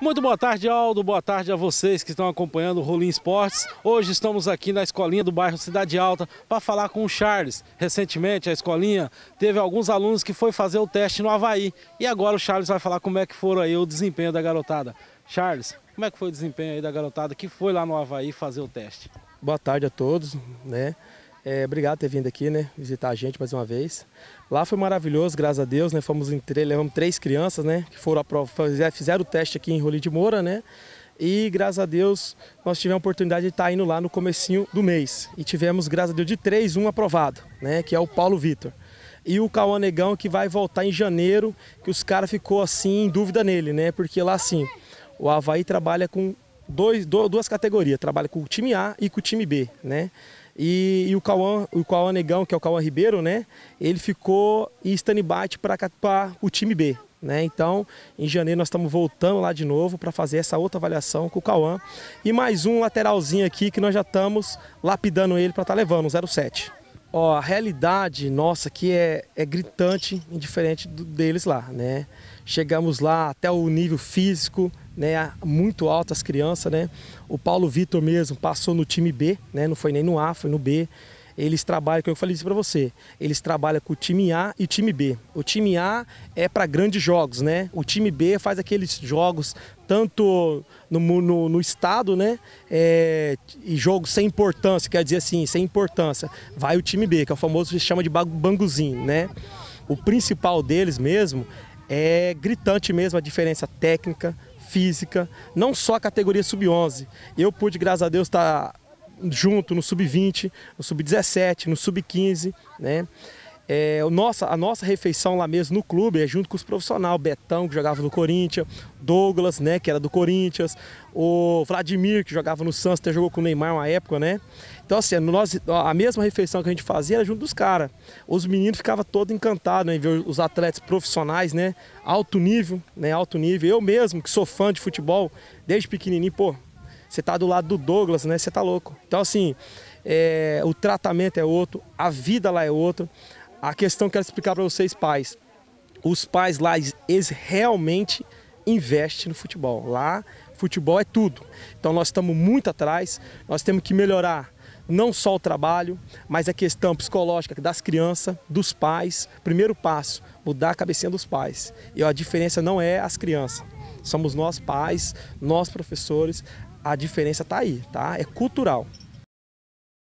Muito boa tarde, Aldo. Boa tarde a vocês que estão acompanhando o Rolim Esportes. Hoje estamos aqui na escolinha do bairro Cidade Alta para falar com o Charles. Recentemente, a escolinha teve alguns alunos que foi fazer o teste no Havaí. E agora o Charles vai falar como é que foram aí o desempenho da garotada. Charles, como é que foi o desempenho aí da garotada que foi lá no Havaí fazer o teste? Boa tarde a todos, né? É, obrigado por ter vindo aqui, né? Visitar a gente mais uma vez. Lá foi maravilhoso, graças a Deus, né? Fomos em três, levamos três crianças, né? Que foram a é, fizeram o teste aqui em Rolim de Moura, né? E graças a Deus nós tivemos a oportunidade de estar tá indo lá no comecinho do mês. E tivemos, graças a Deus, de três, um aprovado, né? Que é o Paulo Vitor. E o Cauã Negão, que vai voltar em janeiro, que os caras ficou assim em dúvida nele, né? Porque lá assim, o Havaí trabalha com dois, duas categorias, trabalha com o time A e com o time B, né? E, e o Cauã, o Cauã Negão, que é o Cauã Ribeiro, né? Ele ficou em stand-by para o time B. Né? Então, em janeiro nós estamos voltando lá de novo para fazer essa outra avaliação com o Cauã. E mais um lateralzinho aqui que nós já estamos lapidando ele para estar tá levando, um 07. Ó, a realidade nossa aqui é, é gritante, indiferente do, deles lá, né? Chegamos lá até o nível físico, né? Muito alto as crianças, né? O Paulo Vitor mesmo passou no time B, né? Não foi nem no A, foi no B. Eles trabalham, como eu falei isso para você, eles trabalham com o time A e o time B. O time A é para grandes jogos, né? O time B faz aqueles jogos tanto no, no, no estado, né? É, e jogo sem importância, quer dizer assim, sem importância. Vai o time B, que é o famoso que se chama de banguzinho, né? O principal deles mesmo é gritante mesmo a diferença técnica, física, não só a categoria sub-11. Eu pude, graças a Deus, estar tá junto no sub-20, no sub-17, no sub-15, né? É, nossa, a nossa refeição lá mesmo no clube é junto com os profissionais, Betão, que jogava no Corinthians, Douglas, né, que era do Corinthians, o Vladimir, que jogava no Santos, até jogou com o Neymar uma época, né? Então, assim, nós, a mesma refeição que a gente fazia era junto dos caras. Os meninos ficavam todos encantados né, em ver os atletas profissionais, né? Alto nível, né? Alto nível. Eu mesmo, que sou fã de futebol, desde pequenininho, pô, você tá do lado do Douglas, né? Você tá louco. Então, assim, é, o tratamento é outro, a vida lá é outra. A questão que eu quero explicar para vocês, pais. Os pais lá, eles realmente investem no futebol. Lá, futebol é tudo. Então nós estamos muito atrás, nós temos que melhorar não só o trabalho, mas a questão psicológica das crianças, dos pais. Primeiro passo, mudar a cabecinha dos pais. E a diferença não é as crianças. Somos nós pais, nós professores. A diferença está aí, tá? É cultural.